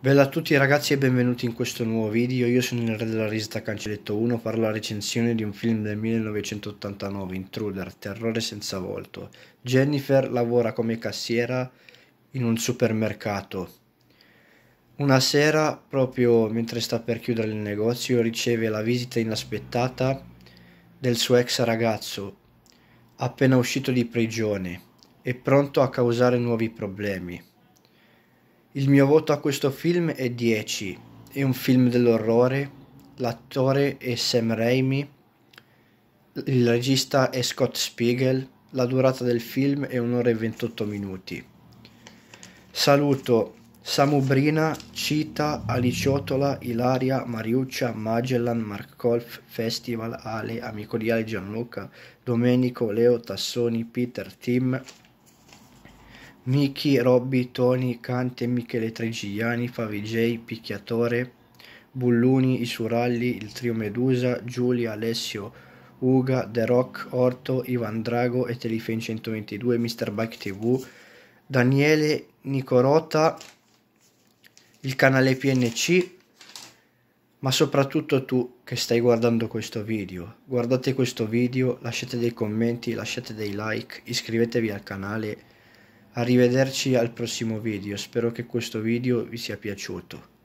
Bella a tutti ragazzi e benvenuti in questo nuovo video, io sono il re della risata Cancelletto 1, farò la recensione di un film del 1989, Intruder, Terrore senza volto. Jennifer lavora come cassiera in un supermercato. Una sera, proprio mentre sta per chiudere il negozio, riceve la visita inaspettata del suo ex ragazzo, appena uscito di prigione e pronto a causare nuovi problemi. Il mio voto a questo film è 10. È un film dell'orrore. L'attore è Sam Raimi. Il regista è Scott Spiegel. La durata del film è 1 ora e 28 minuti. Saluto Samu Brina, Cita, Aliciotola, Ilaria, Mariuccia, Magellan, Mark Kolf, Festival, Ale, Amico di Ale Gianluca, Domenico, Leo, Tassoni, Peter, Tim, Michi, Robby, Tony, Cante, Michele Tregiani, Favigei, Picchiatore, Bulluni, I Suralli, il Trio Medusa, Giulia, Alessio, Uga, The Rock, Orto, Ivan Drago e Telifane 122, Mr. Bike TV, Daniele Nicorota, il canale PNC, ma soprattutto tu che stai guardando questo video. Guardate questo video, lasciate dei commenti, lasciate dei like, iscrivetevi al canale Arrivederci al prossimo video, spero che questo video vi sia piaciuto.